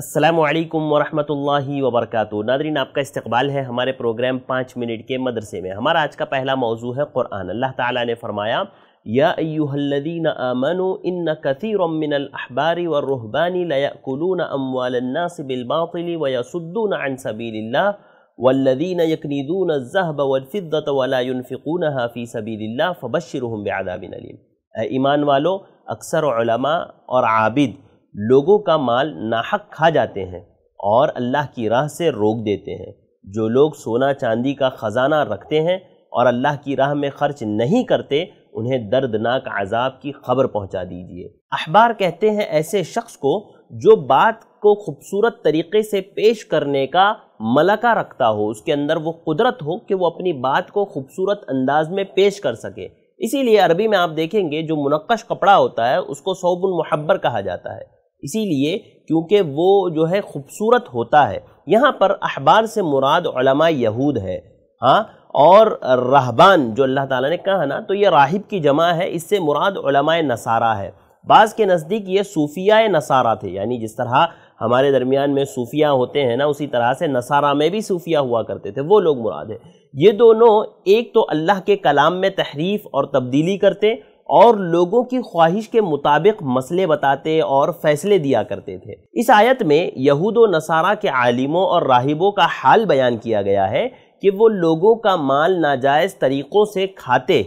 असलकम वरहमल वबरक नादरीन आपका इस्तबाल है हमारे प्रोग्राम पाँच मिनट के मदरसे में हमारा आज का पहला मौजू है क़ुरान अल्लाह ताला ने फरमाया यादीन आमन इन कसीरमिनबारी व रुहबानी लयाकुलून अमवालनासिबिलबातली वयसुद्दून अनसबील्ला वल्लदीन यकनीदून ज़हब वलफ़िद्दत वलायनफ़िकून हाफ़ी सबील्ला फ़बशरहम बदाबिन अलीम ईमान वालो अक्सर और आबिद लोगों का माल नाहक खा जाते हैं और अल्लाह की राह से रोक देते हैं जो लोग सोना चांदी का ख़जाना रखते हैं और अल्लाह की राह में खर्च नहीं करते उन्हें दर्दनाक आज़ाब की खबर पहुंचा दीजिए अखबार कहते हैं ऐसे शख्स को जो बात को खूबसूरत तरीके से पेश करने का मलका रखता हो उसके अंदर वो कुदरत हो कि वो अपनी बात को खूबसूरत अंदाज में पेश कर सके इसीलिए अरबी में आप देखेंगे जो मुनक्श कपड़ा होता है उसको सौबुल मुहब्बर कहा जाता है इसीलिए क्योंकि वो जो है खूबसूरत होता है यहाँ पर अहबार से मुराद यहूद है हाँ और रहबान जो अल्लाह ताला ने कहा ना तो ये राहिब की जमा है इससे मुराद नसारा है बाज़ के नज़दीक ये सूफिया नसारा थे यानी जिस तरह हमारे दरमियान में सूफिया होते हैं ना उसी तरह से नसारा में भी सूफिया हुआ करते थे वो लोग मुराद हैं ये दोनों एक तो अल्लाह के कलाम में तहरीफ और तब्दीली करते और लोगों की ख्वाहिश के मुताबिक मसले बताते और फैसले दिया करते थे इस आयत में यहूद व नसारा के आलिमों और राहिबों का हाल बयान किया गया है कि वो लोगों का माल नाजायज़ तरीक़ों से खाते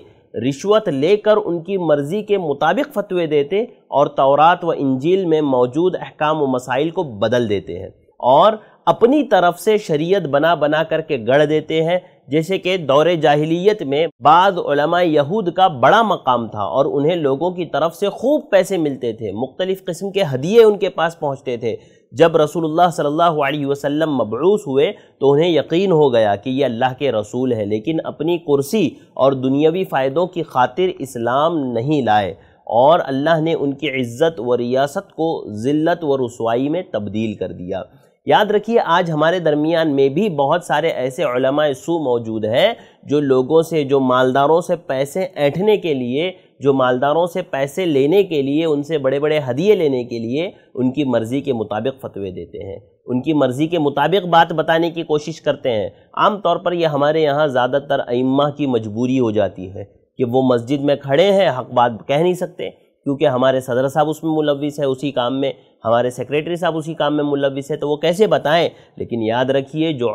रिश्वत लेकर उनकी मर्ज़ी के मुताबिक फतवे देते और तौरात व इंजील में मौजूद अहकाम व मसाइल को बदल देते हैं और अपनी तरफ से शरीयत बना बना करके गढ़ देते हैं जैसे कि दौर जाहिलियत में बाद यहूद का बड़ा मकाम था और उन्हें लोगों की तरफ से खूब पैसे मिलते थे मुख्तलिफ़ किस्म के हदिये उनके पास पहुँचते थे जब रसूलुल्लाह सल्लल्लाहु अलैहि वसल्लम मबूस हुए तो उन्हें यकीन हो गया कि ये अल्लाह के रसूल है लेकिन अपनी कुर्सी और दुनियावी फ़ायदों की खातिर इस्लाम नहीं लाए और अल्लाह ने उनकी इज़्ज़त व रियासत को ज़िल्लत व रसवाई में तब्दील कर दिया याद रखिए आज हमारे दरमियान में भी बहुत सारे ऐसे सू मौजूद हैं जो लोगों से जो मालदारों से पैसे ऐंठने के लिए जो मालदारों से पैसे लेने के लिए उनसे बड़े बड़े हदिये लेने के लिए उनकी मर्ज़ी के मुताबिक फतवे देते हैं उनकी मर्ज़ी के मुताबिक बात बताने की कोशिश करते हैं आम तौर पर यह हमारे यहाँ ज़्यादातर अम्मा की मजबूरी हो जाती है कि वो मस्जिद में खड़े हैं हक बात कह नहीं सकते क्योंकि हमारे सदर साहब उसमें मुलविस है उसी काम में हमारे सेक्रेटरी साहब उसी काम में मुलविस है तो वो कैसे बताएं लेकिन याद रखिए जो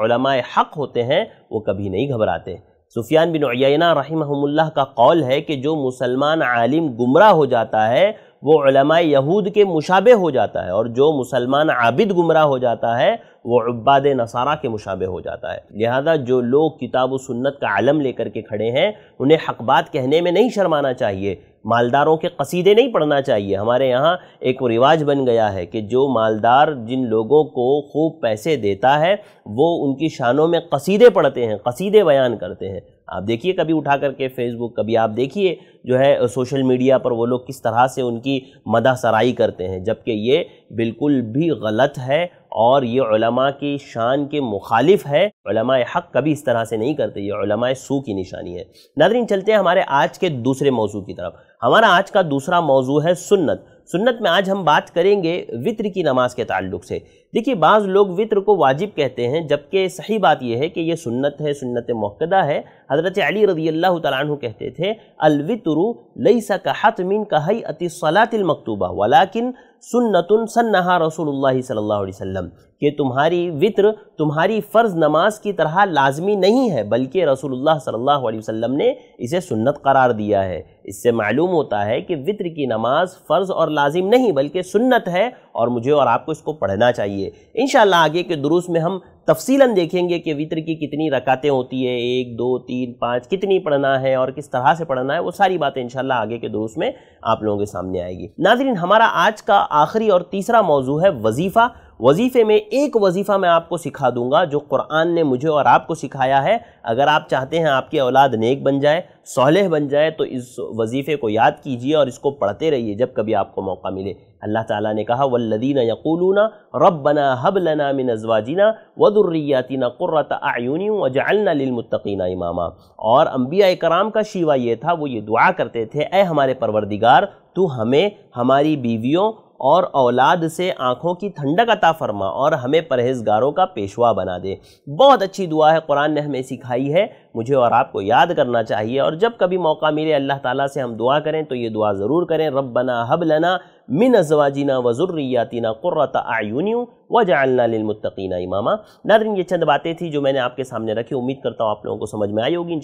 हक़ होते हैं वो कभी नहीं घबराते सुफियान बिन अयना रहमल्ला का कौल है कि जो मुसलमान आलिम गुमराह हो जाता है वो यहूद के मुशाबे हो जाता है और जो मुसलमान आबिद गुमराह हो जाता है वो अब्बाद नसारा के मुशाबे हो जाता है लिहाजा जो लोग किताब सुन्नत का आलम लेकर के खड़े हैं उन्हें हकबात कहने में नहीं शर्माना चाहिए मालदारों के कसीदे नहीं पढ़ना चाहिए हमारे यहाँ एक रिवाज बन गया है कि जो मालदार जिन लोगों को खूब पैसे देता है वो उनकी शानों में कसीदे पढ़ते हैं कसीदे बयान करते हैं आप देखिए कभी उठा करके फेसबुक कभी आप देखिए जो है सोशल मीडिया पर वो लोग किस तरह से उनकी मदा सराई करते हैं जबकि ये बिल्कुल भी गलत है और ये उलमा की शान के मुखालिफ है उलमा हक कभी इस तरह से नहीं करते ये उलमा सू की निशानी है नादरीन चलते हैं हमारे आज के दूसरे मौजू की तरफ हमारा आज का दूसरा मौजू है सुन्नत सुन्नत में आज हम बात करेंगे वित्र की नमाज के ताल्लुक से देखिए बाज़ लोग वित्र को वाजिब कहते हैं जबकि सही बात यह है कि यह सुन्नत है सुन्नत मौकदा है हज़रत अली रज़ी अल्लाह तु कहते थे अलवितरु लई सा कहतमिन कहई अति सलातिल मकतूबा वलाकिन सुन्नतुन सन्नहा रसूल सल्ला वसम कि तुम्हारी वित्र तुम्हारी फ़र्ज़ नमाज की तरह लाजमी नहीं है बल्कि रसूलुल्लाह सल्लल्लाहु अलैहि वसल्लम ने इसे सुन्नत करार दिया है इससे मालूम होता है कि वित्र की नमाज फ़र्ज़ और लाजिम नहीं बल्कि सुन्नत है और मुझे और आपको इसको पढ़ना चाहिए इन आगे के दुरुस में हम तफसीला देखेंगे कि वित्र की कितनी रकातें होती है एक दो तीन पाँच कितनी पढ़ना है और किस तरह से पढ़ना है वो सारी बातें इन आगे के दुरुस में आप लोगों के सामने आएगी नाजरीन हमारा आज का आखिरी और तीसरा मौजू है वजीफ़ा वजीफ़े में एक वजीफ़ा मैं आपको सिखा दूंगा जो कुरान ने मुझे और आपको सिखाया है अगर आप चाहते हैं आपकी औलाद नेक बन जाए सोलह बन जाए तो इस वजीफ़े को याद कीजिए और इसको पढ़ते रहिए जब कभी आपको मौका मिले अल्लाह ताला ने कहा वल्लदीना यकूलूना रब्बना हब लना मिन अजवाजिना वदुर्रियातिना क़ुर्रत आयुनी वजअलना लिलमुत्तक़ीना इमामा और अम्बिया कराम का शिवा ये था वो ये दुआ करते थे ए हमारे परवरदिगार तू हमें हमारी बीवियों और औलाद से आँखों की ठंडक अता फरमा और हमें परहेजगारों का पेशवा बना दे बहुत अच्छी दुआ है कुरान ने हमें सिखाई है मुझे और आपको याद करना चाहिए और जब कभी मौका मिले अल्लाह ताला से हम दुआ करें तो ये दुआ ज़रूर करें रब बना हब लना मिन अजवाजीना वज़ुर्रियातिना क़ुर्रत आयुनियों वजालना लिलमुत्तकीना इमामा नादरीन ये चंद बातें थी जो मैंने आपके सामने रखी उम्मीद करता हूँ आप लोगों को समझ में आई होगी इन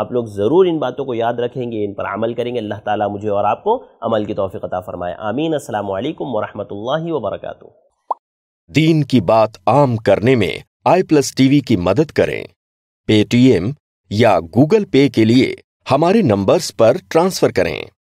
आप लोग ज़रूर इन बातों को याद रखेंगे इन पर अमल करेंगे अल्लाह ताला मुझे और आपको अमल की तोफ़ी अता फ़रमाए आमीन असल वरहमल वबरक दीन की बात आम करने में आई प्लस वी की मदद करें पेटीएम या गूगल पे के लिए हमारे नंबर्स पर ट्रांसफ़र करें